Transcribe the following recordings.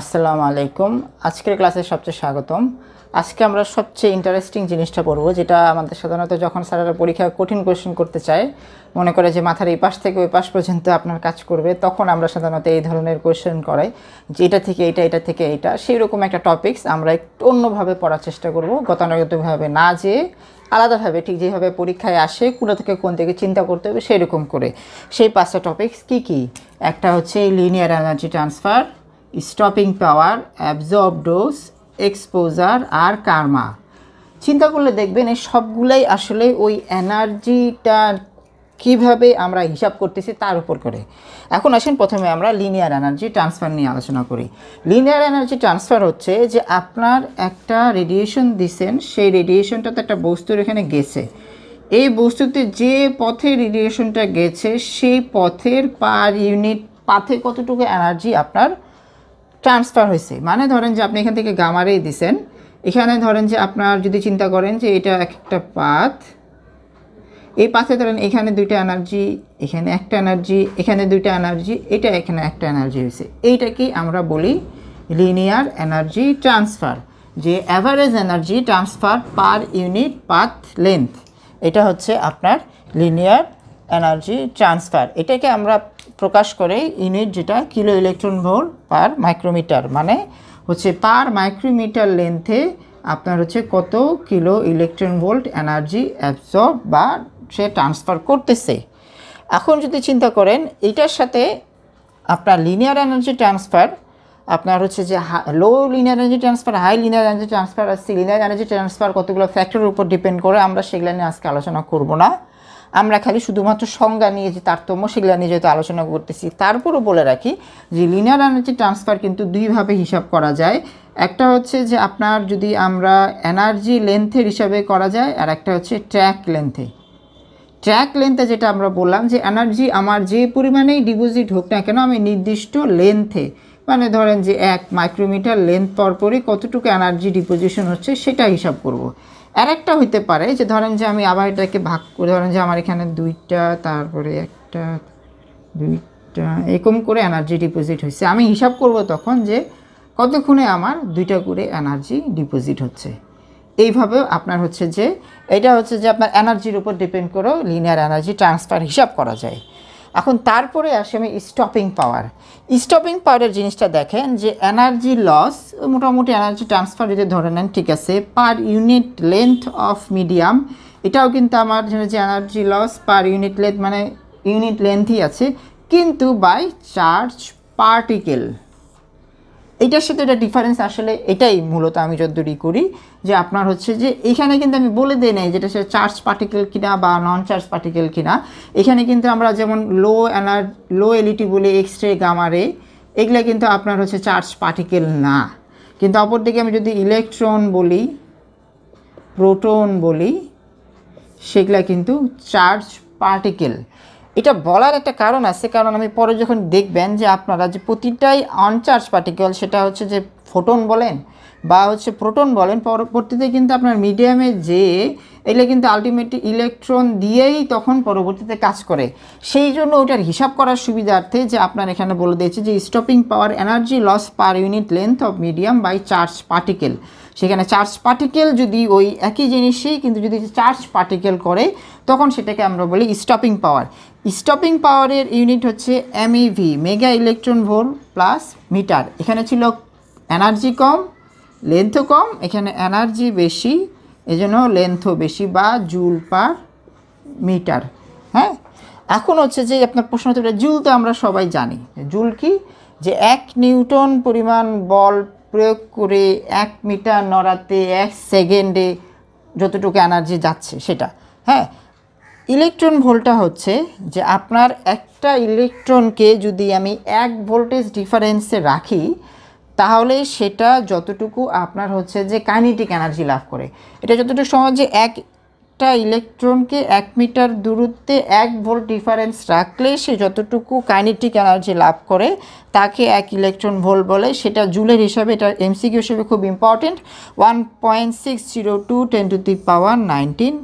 আসসালামু আলাইকুম আজকের ক্লাসে সবচেয়ে স্বাগতম আজকে আমরা সবচেয়ে ইন্টারেস্টিং জিনিসটা পড়ব যেটা আমাদের সাধারণত যখন স্যারেরা পরীক্ষা কঠিন কোয়েশ্চেন করতে চায় মনে করে যে মাথার এই পাশ থেকে ওই পাশ পর্যন্ত আপনার কাজ করবে তখন আমরা সাধারণত এই ধরনের কোয়েশ্চেন করাই যে এটা থেকে এটা এটা থেকে এটা সেই রকম একটা টপিকস আমরা একটু অন্যভাবে পড়ার চেষ্টা করব গতানুগতভাবে না যেয়ে আলাদাভাবে ঠিক যেভাবে পরীক্ষায় আসে কোনো থেকে কোন থেকে চিন্তা করতে হবে সেরকম করে সেই পাঁচটা টপিক্স কী কী একটা হচ্ছে linear energy transfer stopping power absorb dose exposure আর কার্মা চিন্তা করলে দেখবেন এই সবগুলাই আসলে ওই এনার্জিটা কিভাবে আমরা হিসাব করতেছি তার উপর করে এখন আসেন প্রথমে আমরা লিনিয়ার এনার্জি ট্রান্সফার নিয়ে আলোচনা করি লিনিয়ার এনার্জি ট্রান্সফার হচ্ছে যে আপনার একটা রেডিয়েশন দিছেন সেই রেডিয়েশনটা তো একটা বস্তুর এখানে গেছে এই বস্তুতে যে পথে রেডিয়েশনটা গেছে সেই পথের পার ইউনিট পাথে কতটুকু এনার্জি আপনার ট্রান্সফার হয়েছে মানে ধরেন যে আপনি এখান থেকে গামারেই দিছেন এখানে ধরেন যে আপনার যদি চিন্তা করেন যে এটা এক একটা পাথ এই পাথে ধরেন এখানে দুইটা এনার্জি এখানে একটা এনার্জি এখানে দুইটা এনার্জি এটা এখানে একটা এনার্জি হয়েছে এইটাকেই আমরা বলি লিনিয়ার এনার্জি ট্রান্সফার যে average energy transfer per unit path length এটা হচ্ছে আপনার লিনিয়ার এনার্জি ট্রান্সফার এটাকে আমরা প্রকাশ করে ইউনিট যেটা কিলো ইলেকট্রন ভোল পার মাইক্রোমিটার মানে হচ্ছে পার মাইক্রোমিটার লেন্থে আপনার হচ্ছে কত kilo electron volt energy absorb বা সে ট্রান্সফার করতেছে এখন যদি চিন্তা করেন এটার সাথে আপনার লিনিয়ার এনার্জি ট্রান্সফার আপনার হচ্ছে যে low linear energy transfer high linear energy transfer আর সি লিনিয়ার এনার্জি ট্রান্সফার কতগুলো ফ্যাক্টরের উপর ডিপেন্ড করে আমরা সেগুলো নিয়ে আজকে আলোচনা করব না আমরা খালি শুধুমাত্র সংজ্ঞা নিয়ে যে তারতম্য সেগুলো নিয়ে যেহেতু আলোচনা করতেছি তারপরও বলে রাখি যে লিনিয়ার এনার্জি ট্রান্সফার কিন্তু দুইভাবে হিসাব করা যায় একটা হচ্ছে যে আপনার যদি আমরা এনার্জি লেন্থের হিসাবে করা যায় আর একটা হচ্ছে ট্র্যাক লেন্থে ট্র্যাক লেন্থে যেটা আমরা বললাম যে এনার্জি আমার যে পরিমাণেই ডিপোজিট হোক না কেন আমি নির্দিষ্ট লেন্থে মানে ধরেন যে এক মাইক্রোমিটার লেন্থ পরপরই কতটুকু এনার্জি ডিপোজিশন হচ্ছে সেটা হিসাব করব। আর একটা হইতে পারে যে ধরেন যে আমি আবার এটাকে ভাগ করে ধরেন যে আমার এখানে দুইটা তারপরে একটা দুইটা এরকম করে এনার্জি ডিপোজিট হয়েছে আমি হিসাব করব তখন যে কতক্ষণে আমার দুইটা করে এনার্জি ডিপোজিট হচ্ছে এইভাবে আপনার হচ্ছে যে এটা হচ্ছে যে আপনার এনার্জির উপর ডিপেন্ড করেও লিনিয়ার এনার্জি ট্রান্সফার হিসাব করা যায় এখন তারপরে আসে আমি স্টপিং পাওয়ার স্টপিং পাওয়ারের জিনিসটা দেখেন যে এনার্জি লস মোটামুটি এনার্জি ট্রান্সফার যদি ধরে নেন ঠিক আছে per unit length of medium এটাও কিন্তু আমার যে energy loss per unit length মানে ইউনিট লেন্থই আছে কিন্তু বাই চার্জ পার্টিকেল এটার সাথে এটা ডিফারেন্স আসলে এটাই মূলত আমি যতদূরই করি যে আপনার হচ্ছে যে এখানে কিন্তু আমি বলে দিই নাই যেটা সেটা চার্জ পার্টিকেল কিনা বা নন চার্জ পার্টিকেল কিনা এখানে কিন্তু আমরা যেমন লো অ্যানার লো এলিটি বলে এক্স রে গামারে এগুলো কিন্তু আপনার হচ্ছে চার্জ পার্টিকেল না কিন্তু অপরদিকে আমি যদি ইলেকট্রন বলি প্রোটন বলি সেগুলা কিন্তু চার্জ পার্টিকেল এটা বলার একটা কারণ আছে কারণ আমি পরে যখন দেখবেন যে আপনারা যে প্রতিটাই আনচার্জ পার্টিকেল সেটা হচ্ছে যে ফোটন বলেন বা হচ্ছে প্রোটন বলেন পরবর্তীতে কিন্তু আপনার মিডিয়ামে যে এলে কিন্তু আলটিমেটলি ইলেকট্রন দিয়েই তখন পরবর্তীতে কাজ করে সেই জন্য ওটার হিসাব করার সুবিধার্থে যে আপনার এখানে বলে দিয়েছে যে stopping power energy loss per unit length of medium by charge particle সেখানে চার্জ পার্টিকেল যদি ওই একই জিনিসেই কিন্তু যদি চার্জ পার্টিকেল করে তখন সেটাকে আমরা বলি স্টপিং পাওয়ার স্টপিং পাওয়ারের ইউনিট হচ্ছে MeV mega electron volt plus meter এখানে ছিল এনার্জি কম লেন্থ কম এখানে এনার্জি বেশি এজন্য লেন্থও বেশি বা জুল পার মিটার হ্যাঁ এখন হচ্ছে যে আপনার প্রশ্ন হচ্ছে জুল তো আমরা সবাই জানি জুল কি যে এক নিউটন পরিমাণ বল প্রয়োগ করে এক মিটার নড়াতে এক সেকেন্ডে যতটুকু এনার্জি যাচ্ছে সেটা হ্যাঁ ইলেকট্রন ভোল্টটা হচ্ছে যে আপনার একটা ইলেকট্রনকে যদি আমি এক ভোল্টেজ ডিফারেন্সে রাখি তাহলে সেটা যতটুকু আপনার হচ্ছে যে কাইনেটিক এনার্জি লাভ করে এটা যতটুকু সহজে এক একটা ইলেকট্রনকে এক মিটার দূরত্বে এক ভোল্ট ডিফারেন্স রাখলে সে যতটুকু কাইনেটিক এনার্জি লাভ করে তাকে এক ইলেকট্রন ভোল্ট বলে সেটা জুলের হিসাবে এটা এমসিকিউ হিসেবে খুব important one point six zero two ten to the power nineteen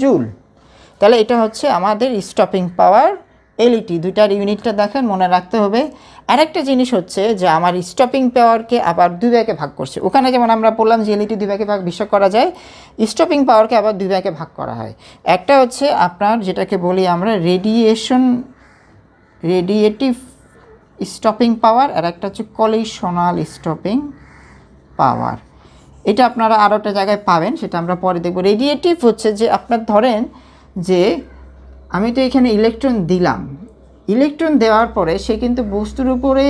joule তাহলে এটা হচ্ছে আমাদের স্টপিং পাওয়ার এলইটি e দুইটার ইউনিটটা দেখেন মনে রাখতে হবে আরেকটা জিনিস হচ্ছে যে আমার স্টপিং পাওয়ারকে আবার দুই ব্যাগে ভাগ করছে ওখানে যেমন আমরা বললাম যে এলইটি e দুই ভাগে ভাগ বিশ্বাস করা যায় স্টপিং পাওয়ারকে আবার দুই ভাগে ভাগ করা হয় একটা হচ্ছে আপনার যেটাকে বলি আমরা রেডিয়েশন রেডিয়েটিভ স্টপিং পাওয়ার আর একটা হচ্ছে কলিশনাল স্টপিং পাওয়ার এটা আপনারা একটা জায়গায় পাবেন সেটা আমরা পরে দেখব রেডিয়েটিভ হচ্ছে যে আপনার ধরেন যে আমি তো এখানে ইলেকট্রন দিলাম ইলেকট্রন দেওয়ার পরে সে কিন্তু বস্তুর উপরে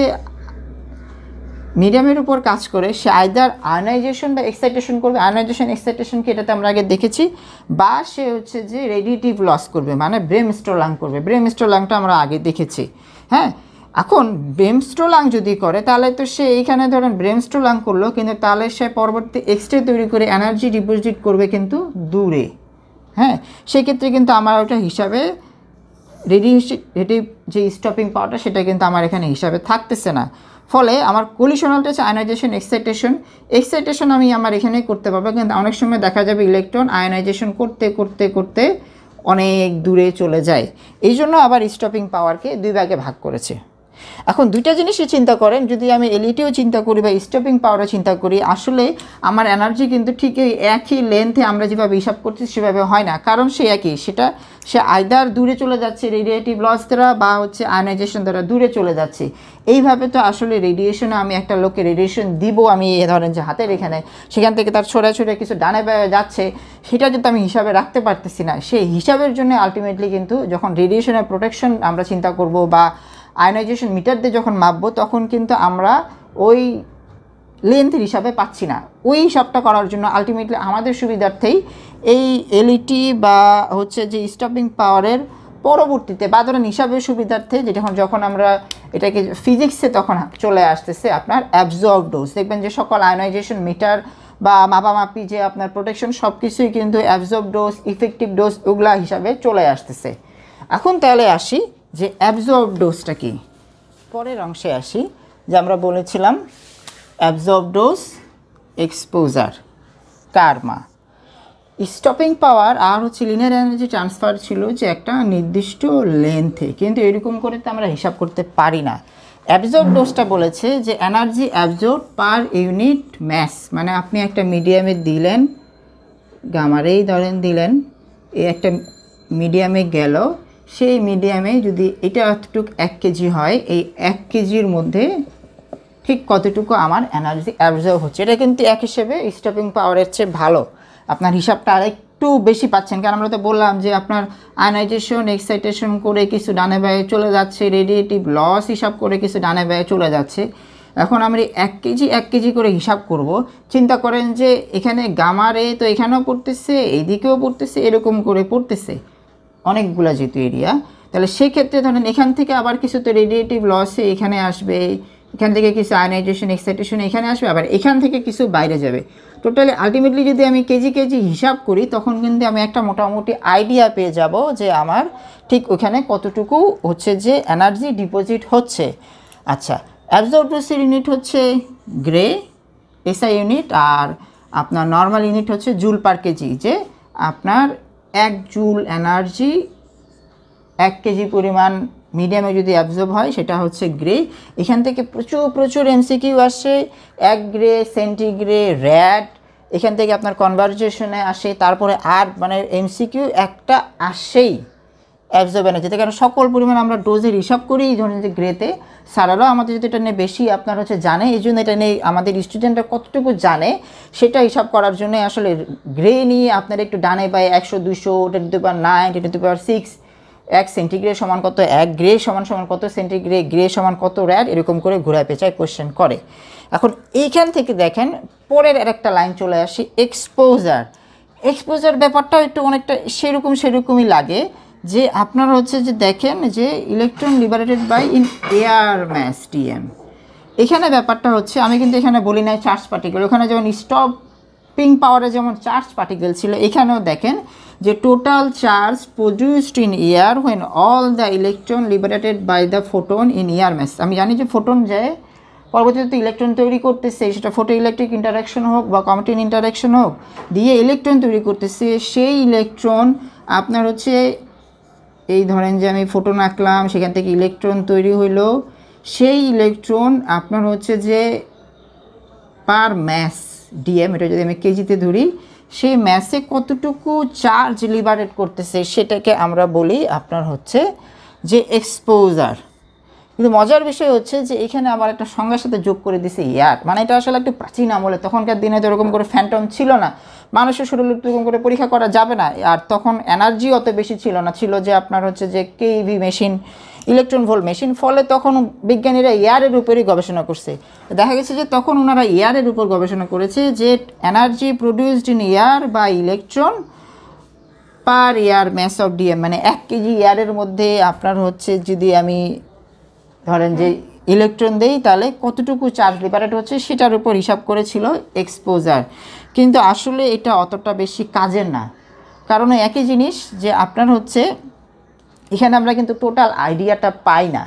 মিডিয়ামের উপর কাজ করে সে আয়দার আয়নাইজেশন বা এক্সাইটেশন করবে আয়নাইজেশন এক্সাইটেশন কি এটাতে আমরা আগে দেখেছি বা সে হচ্ছে যে রেডিটিভ লস করবে মানে ব্রেম স্ট্রোলাং করবে ব্রেম স্ট্রোলাংটা আমরা আগে দেখেছি হ্যাঁ এখন ব্রেম স্ট্রোলাং যদি করে তাহলে তো সে এইখানে ধরেন ব্রেম স্ট্রোলাং করলো কিন্তু তাহলে সে পরবর্তী এক্সট্রে তৈরি করে এনার্জি ডিপোজিট করবে কিন্তু দূরে হ্যাঁ সেক্ষেত্রে কিন্তু আমার ওটা হিসাবে রেডি রেডি যে স্টপিং পাওয়ারটা সেটা কিন্তু আমার এখানে হিসাবে থাকতেছে না ফলে আমার কলিশনালটা হচ্ছে আয়নাইজেশন এক্সাইটেশন এক্সাইটেশন আমি আমার এখানে করতে পারবো কিন্তু অনেক সময় দেখা যাবে ইলেকট্রন আয়নাইজেশন করতে করতে করতে অনেক দূরে চলে যায় এই জন্য আবার স্টপিং পাওয়ারকে দুই ভাগে ভাগ করেছে এখন দুইটা জিনিসই চিন্তা করেন যদি আমি এলিটিও চিন্তা করি বা স্টপিং পাওয়ারও চিন্তা করি আসলে আমার এনার্জি কিন্তু ঠিক একই লেন্থে আমরা যেভাবে হিসাব করছি সেভাবে হয় না কারণ সে একই সেটা সে আয়দার দূরে চলে যাচ্ছে রেডিয়েটিভ লস দ্বারা বা হচ্ছে আয়নাইজেশন দ্বারা দূরে চলে যাচ্ছে এইভাবে তো আসলে রেডিয়েশনে আমি একটা লোককে রেডিয়েশন দিব আমি এ ধরেন যে হাতের এখানে সেখান থেকে তার ছোড়া ছোড়া কিছু ডানে বেড়ে যাচ্ছে সেটা কিন্তু আমি হিসাবে রাখতে পারতেছি না সেই হিসাবের জন্য আলটিমেটলি কিন্তু যখন রেডিয়েশনের প্রোটেকশন আমরা চিন্তা করব বা আয়নাইজেশন মিটার দিয়ে যখন মাপবো তখন কিন্তু আমরা ওই লেন্থের হিসাবে পাচ্ছি না ওই হিসাবটা করার জন্য আলটিমেটলি আমাদের সুবিধার্থেই এই এলইটি e বা হচ্ছে যে স্টপিং পাওয়ারের পরবর্তীতে বা ধরেন সুবিধার্থে যেটা যখন আমরা এটাকে ফিজিক্সে তখন চলে আসতেছে আপনার অ্যাবজর্ব ডোজ দেখবেন যে সকল আয়নাইজেশন মিটার বা মাপামাপি যে আপনার প্রোটেকশন সব কিছুই কিন্তু অ্যাবজর্ব ডোজ ইফেক্টিভ ডোজ ওগুলা হিসাবে চলে আসতেছে এখন তাহলে আসি যে অ্যাবজর্ব ডোজটা কি পরের অংশে আসি যে আমরা বলেছিলাম absorb dose exposure kerma stopping power আর হচ্ছে লিনার এনার্জি ট্রান্সফার ছিল যে একটা নির্দিষ্ট লেন্থে কিন্তু এরকম করে তো আমরা হিসাব করতে পারি না অ্যাবজর্ব ডোজটা বলেছে যে energy absorb per unit mass মানে আপনি একটা মিডিয়ামে দিলেন গামারেই ধরেন দিলেন এই একটা মিডিয়ামে গেল সেই মিডিয়ামে যদি এটা এতটুকু এক কেজি হয় এই এক কেজির মধ্যে ঠিক কতটুকু আমার এনার্জি অ্যাবজর্ব হচ্ছে এটা কিন্তু এক হিসেবে স্টপিং পাওয়ারের চেয়ে ভালো আপনার হিসাবটা আরেকটু একটু বেশি পাচ্ছেন কারণ আমরা তো বললাম যে আপনার আয়নাইজেশন এক্সাইটেশন করে কিছু ডানে ব্যয়ে চলে যাচ্ছে রেডিয়েটিভ লস হিসাব করে কিছু ডানে ব্যয়ে চলে যাচ্ছে এখন আমরা এক কেজি এক কেজি করে হিসাব করব চিন্তা করেন যে এখানে গামারে তো এখানেও পড়তেছে এইদিকেও পড়তেছে এরকম করে পড়তেছে অনেকগুলা যেহেতু এরিয়া তাহলে সেক্ষেত্রে ধরেন এখান থেকে আবার কিছু তো রেডিয়েটিভ লসে এখানে আসবে এখান থেকে কিছু আয়নাইজেশন এক্সাইটেশন এখানে আসবে আবার এখান থেকে কিছু বাইরে যাবে টোটালি আলটিমেটলি যদি আমি কেজি কেজি হিসাব করি তখন কিন্তু আমি একটা মোটামুটি আইডিয়া পেয়ে যাব যে আমার ঠিক ওখানে কতটুকু হচ্ছে যে এনার্জি ডিপোজিট হচ্ছে আচ্ছা অ্যাবজর্বসির ইউনিট হচ্ছে গ্রে এসআই ইউনিট আর আপনার নর্মাল ইউনিট হচ্ছে জুল পার কেজি যে আপনার এক জুল এনার্জি এক কেজি পরিমাণ মিডিয়ামে যদি অ্যাবজর্ব হয় সেটা হচ্ছে গ্রে এখান থেকে প্রচুর প্রচুর এমসিকিউ আসে এক গ্রে সেন্টিগ্রে র্যাড এখান থেকে আপনার কনভারজেশনে আসে তারপরে আর মানে এমসিকিউ একটা আসেই অ্যাবজর্ব এনার্জিতে কারণ সকল পরিমাণ আমরা ডোজের হিসাব করি এই ধরুন যে গ্রেতে সারারাও আমাদের যদি এটা নিয়ে বেশি আপনার হচ্ছে জানে এই জন্য এটা নিয়ে আমাদের স্টুডেন্টরা কতটুকু জানে সেটা হিসাব করার জন্য আসলে গ্রে নিয়ে আপনারা একটু ডানে পায় একশো দুশো ওটা two power nine ten two power six এক সেন্টিগ্রেড সমান কত এক গ্রে সমান সমান কত সেন্টিগ্রেড গ্রে সমান কত র্যাড এরকম করে ঘোরা পেঁচায় কোয়েশ্চেন করে এখন এইখান থেকে দেখেন পরের আর একটা লাইন চলে আসি এক্সপোজার এক্সপোজার ব্যাপারটাও একটু অনেকটা সেরকম সেরকমই লাগে যে আপনার হচ্ছে যে দেখেন যে electron liberated by in air mass TM এখানে ব্যাপারটা হচ্ছে আমি কিন্তু এখানে বলি নাই চার্জ পার্টিকেল ওখানে যেমন স্টপিং পাওয়ারে যেমন চার্জ পার্টিকেল ছিল এখানেও দেখেন যে total charge produced in air when all the electron liberated by the photon in air mass আমি জানি যে ফোটন যায় পরবর্তীতে ইলেকট্রন তৈরি করতেছে সেটা ফোটো ইলেকট্রিক ইন্টারাকশন হোক বা কমিটিন ইন্টারাকশন হোক দিয়ে ইলেকট্রন তৈরি করতেছে সেই ইলেকট্রন আপনার হচ্ছে এই ধরেন যে আমি ফোটন আঁকলাম সেখান থেকে ইলেকট্রন তৈরি হইল সেই ইলেকট্রন আপনার হচ্ছে যে পার ম্যাস ডিএম এটা যদি আমি কেজিতে ধরি সেই ম্যাসে কতটুকু চার্জ লিবারেট করতেছে সেটাকে আমরা বলি আপনার হচ্ছে যে এক্সপোজার কিন্তু মজার বিষয় হচ্ছে যে এখানে আবার একটা সংজ্ঞার সাথে যোগ করে দিছে ইয়াট মানে এটা আসলে একটু প্রাচীন আমলে তখনকার দিনে তো এরকম করে ফ্যান্টম ছিল না মানুষের শরীর এরকম করে পরীক্ষা করা যাবে না আর তখন এনার্জি অত বেশি ছিল না ছিল যে আপনার হচ্ছে যে keV machine electron volt machine ফলে তখন বিজ্ঞানীরা ইয়ারের উপরেই গবেষণা করছে দেখা গেছে যে তখন ওনারা ইয়ারের উপর গবেষণা করেছে যে এনার্জি প্রডিউসড ইন ইয়ার বা electron per year mass of DM মানে এক কেজি ইয়ারের মধ্যে আপনার হচ্ছে যদি আমি ধরেন যে ইলেকট্রন দেই তাহলে কতটুকু চার্জ লিবারেট হচ্ছে সেটার উপর হিসাব করেছিল এক্সপোজার কিন্তু আসলে এটা অতটা বেশি কাজের না কারণ একই জিনিস যে আপনার হচ্ছে এখানে আমরা কিন্তু টোটাল আইডিয়াটা পাই না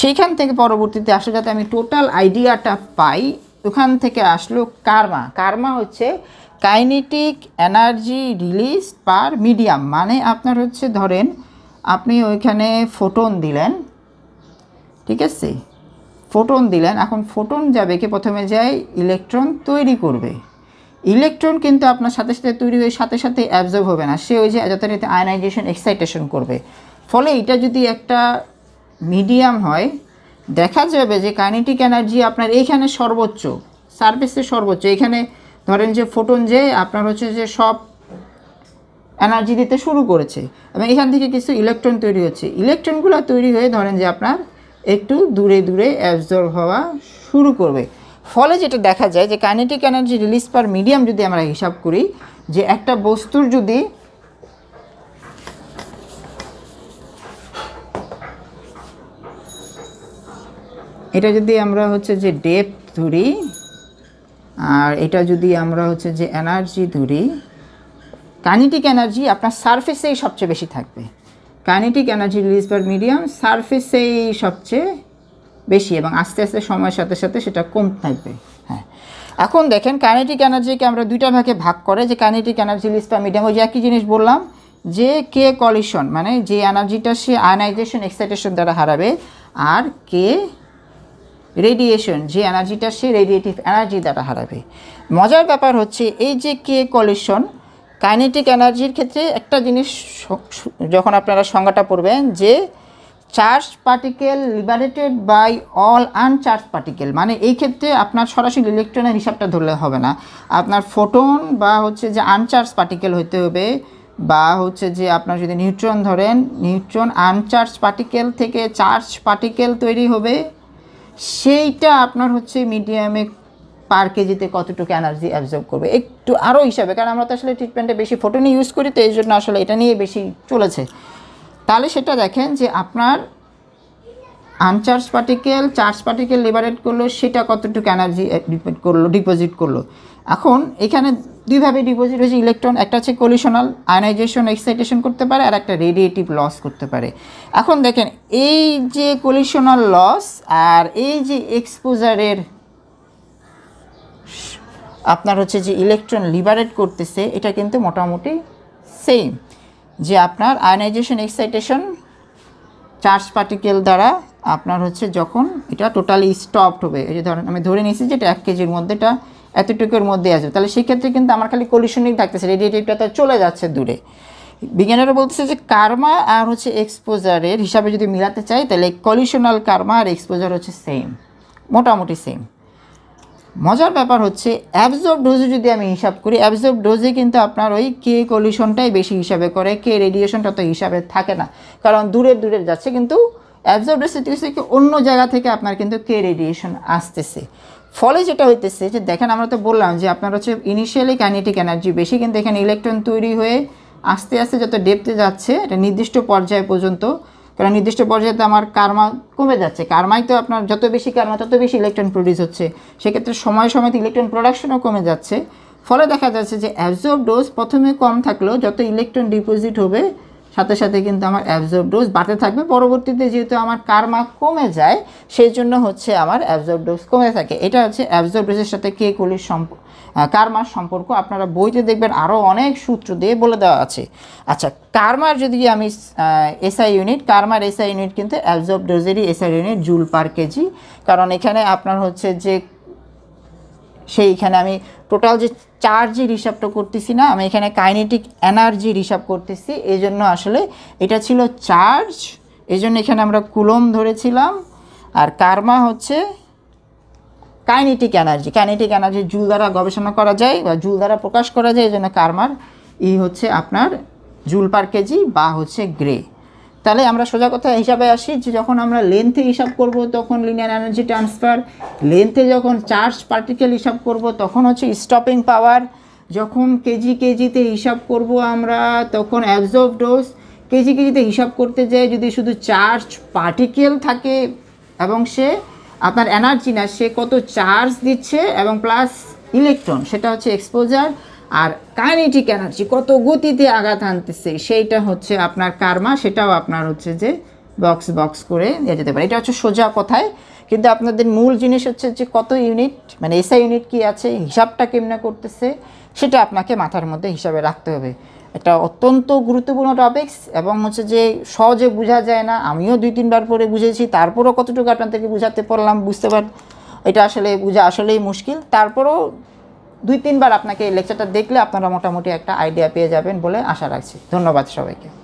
সেইখান থেকে পরবর্তীতে আসলে যাতে আমি টোটাল আইডিয়াটা পাই ওখান থেকে আসলো কার্মা কার্মা হচ্ছে kinetic energy release per medium মানে আপনার হচ্ছে ধরেন আপনি ওইখানে ফোটন দিলেন ঠিক আছে ফোটন দিলেন এখন ফোটন যাবে কি প্রথমে যায় ইলেকট্রন তৈরি করবে ইলেকট্রন কিন্তু আপনার সাথে সাথে তৈরি হয়ে সাথে সাথে অ্যাবজর্ব হবে না সে ওই যে যথারীতি আয়নাইজেশন এক্সাইটেশন করবে ফলে এটা যদি একটা মিডিয়াম হয় দেখা যাবে যে কাইনেটিক এনার্জি আপনার এইখানে সর্বোচ্চ সার্ভিসে সর্বোচ্চ এখানে ধরেন যে ফোটন যে আপনার হচ্ছে যে সব এনার্জি দিতে শুরু করেছে এবং এখান থেকে কিছু ইলেকট্রন তৈরি হচ্ছে ইলেকট্রনগুলো তৈরি হয়ে ধরেন যে আপনার একটু দূরে দূরে অ্যাবজর্ব হওয়া শুরু করবে ফলে যেটা দেখা যায় যে kinetic energy release per medium যদি আমরা হিসাব করি যে একটা বস্তুর যদি এটা যদি আমরা হচ্ছে যে ডেপ ধরি আর এটা যদি আমরা হচ্ছে যে এনার্জি ধরি কাইনেটিক এনার্জি আপনার সারফেসেই সবচেয়ে বেশি থাকবে kinetic energy release per medium সারফেসেই সবচেয়ে বেশি এবং আস্তে আস্তে সময়ের সাথে সাথে সেটা কম থাকবে হ্যাঁ এখন দেখেন কাইনেটিক এনার্জিকে আমরা দুইটা ভাগে ভাগ করে যে kinetic energy release per medium ওই যে একই জিনিস বললাম যে কে কলিশন মানে যে এনার্জিটা সে আয়নাইজেশন এক্সাইটেশন দ্বারা হারাবে আর কে রেডিয়েশন যে এনার্জিটা সে রেডিয়েটিভ এনার্জি দ্বারা হারাবে মজার ব্যাপার হচ্ছে এই যে কে কলিশন কাইনেটিক এনার্জির ক্ষেত্রে একটা জিনিস যখন আপনারা সংজ্ঞাটা পড়বেন যে charge particle liberated by all uncharge particle মানে এই ক্ষেত্রে আপনার সরাসরি ইলেকট্রনের হিসাবটা ধরলে হবে না আপনার ফোটন বা হচ্ছে যে আনচার্জ পার্টিকেল হইতে হবে বা হচ্ছে যে আপনার যদি নিউট্রন ধরেন নিউট্রন আনচার্জ পার্টিকেল থেকে চার্জ পার্টিকেল তৈরি হবে সেইটা আপনার হচ্ছে মিডিয়ামে পার কেজিতে কতটুকু এনার্জি অ্যাবজর্ব করবে একটু আরও হিসাবে কারণ আমরা তো আসলে ট্রিটমেন্টে বেশি নিয়ে ইউজ করি তো এই জন্য আসলে এটা নিয়ে বেশি চলেছে তাহলে সেটা দেখেন যে আপনার uncharge particle charge particle liberate করলো সেটা কতটুকু এনার্জি ডিপেন্ড করলো ডিপোজিট করলো এখন এখানে দুইভাবে ডিপোজিট হয়েছে ইলেকট্রন একটা হচ্ছে কলিশনাল আয়নাইজেশন এক্সাইটেশন করতে পারে আর একটা রেডিয়েটিভ লস করতে পারে এখন দেখেন এই যে কলিশনাল লস আর এই যে এক্সপোজারের আপনার হচ্ছে যে ইলেকট্রন লিবারেট করতেছে এটা কিন্তু মোটামুটি সেম যে আপনার আয়নাইজেশন এক্সাইটেশন চার্জ পার্টিকেল দ্বারা আপনার হচ্ছে যখন এটা টোটালি স্টপড হবে এই যে ধরেন আমি ধরে নিয়েছি যে এটা এক কেজির মধ্যে এটা এতটুকুর মধ্যে আসবে তাহলে সেক্ষেত্রে কিন্তু আমার খালি কলিশনিং থাকতেছে রেডিয়েটিভটা তো চলে যাচ্ছে দূরে বিজ্ঞানীরা বলতেছে যে কার্মা আর হচ্ছে এক্সপোজারের হিসাবে যদি মিলাতে চাই তাহলে কলিশনাল কার্মা আর এক্সপোজার হচ্ছে সেম মোটামুটি সেম মজার ব্যাপার হচ্ছে অ্যাবজর্ব ডোজে যদি আমি হিসাব করি অ্যাবজর্ব ডোজে কিন্তু আপনার ওই কে কলিউশনটাই বেশি হিসাবে করে কে রেডিয়েশনটা তো হিসাবে থাকে না কারণ দূরের দূরে যাচ্ছে কিন্তু অ্যাবজর্ব ডোজ থেকে অন্য জায়গা থেকে আপনার কিন্তু কে রেডিয়েশন আসতেছে ফলে যেটা হইতেছে যে দেখেন আমরা তো বললাম যে আপনার হচ্ছে ইনিশিয়ালি কাইনেটিক এনার্জি বেশি কিন্তু এখানে ইলেকট্রন তৈরি হয়ে আস্তে আস্তে যত ডেপতে যাচ্ছে এটা নির্দিষ্ট পর্যায় পর্যন্ত কারণ নির্দিষ্ট পর্যায়ে তো আমার কার্মা কমে যাচ্ছে কার্মাই তো আপনার যত বেশি কার্মা তত বেশি ইলেকট্রন প্রডিউস হচ্ছে সেক্ষেত্রে সময় সময় ইলেকট্রন প্রোডাকশনও কমে যাচ্ছে ফলে দেখা যাচ্ছে যে অ্যাবজর্ব ডোজ প্রথমে কম থাকলেও যত ইলেকট্রন ডিপোজিট হবে সাথে সাথে কিন্তু আমার অ্যাবজর্ব ডোজ বাড়তে থাকবে পরবর্তীতে যেহেতু আমার কার্মা কমে যায় সেই জন্য হচ্ছে আমার অ্যাবজর্ব ডোজ কমে থাকে এটা হচ্ছে অ্যাবজর্ব ডোজের সাথে কে কলির সম্পর্ক কার্মার সম্পর্ক আপনারা বইতে দেখবেন আরও অনেক সূত্র দিয়ে বলে দেওয়া আছে আচ্ছা কার্মার যদি আমি এসআই ইউনিট কার্মার এসআই ইউনিট কিন্তু অ্যাবজর্ব ডোজেরই SI unit joule per kg কারণ এখানে আপনার হচ্ছে যে সেইখানে আমি টোটাল যে চার্জের হিসাবটা করতেছি না আমি এখানে কাইনেটিক এনার্জির হিসাব করতেছি এই জন্য আসলে এটা ছিল চার্জ এই জন্য এখানে আমরা কুলম ধরেছিলাম আর কার্মা হচ্ছে kinetic energy kinetic energy joule দ্বারা গবেষণা করা যায় বা জুল দ্বারা প্রকাশ করা যায় এই জন্য কার্মার ই হচ্ছে আপনার জুল পার কেজি বা হচ্ছে গ্রে তাহলে আমরা সোজা কথা হিসাবে আসি যে যখন আমরা লেন্থে হিসাব করব তখন লিনিয়ার এনার্জি ট্রান্সফার লেন্থে যখন চার্জ পার্টিকেল হিসাব করব তখন হচ্ছে স্টপিং পাওয়ার যখন কেজি কেজিতে হিসাব করব আমরা তখন অ্যাবজর্ভ ডোজ কেজি কেজিতে হিসাব করতে যাই যদি শুধু চার্জ পার্টিকেল থাকে এবং সে আপনার এনার্জি না সে কত চার্জ দিচ্ছে এবং প্লাস ইলেকট্রন সেটা হচ্ছে এক্সপোজার আর কাইনেটিক এনার্জি কত গতিতে আঘাত আনতেছে সেইটা হচ্ছে আপনার কার্মা সেটাও আপনার হচ্ছে যে বক্স বক্স করে দেওয়া যেতে পারে এটা হচ্ছে সোজা কথায় কিন্তু আপনাদের মূল জিনিস হচ্ছে যে কত ইউনিট মানে এসআই ইউনিট কি আছে হিসাবটা কেমনে করতেছে সেটা আপনাকে মাথার মধ্যে হিসাবে রাখতে হবে এটা অত্যন্ত গুরুত্বপূর্ণ টপিক্স এবং হচ্ছে যে সহজে বোঝা যায় না আমিও দুই তিনবার পরে বুঝেছি তারপরও কতটুকু আপনাদেরকে বুঝাতে পারলাম বুঝতে পার এটা আসলে বোঝা আসলেই মুশকিল তারপরও দুই তিনবার আপনাকে এই লেকচারটা দেখলে আপনারা মোটামুটি একটা আইডিয়া পেয়ে যাবেন বলে আশা রাখছি ধন্যবাদ সবাইকে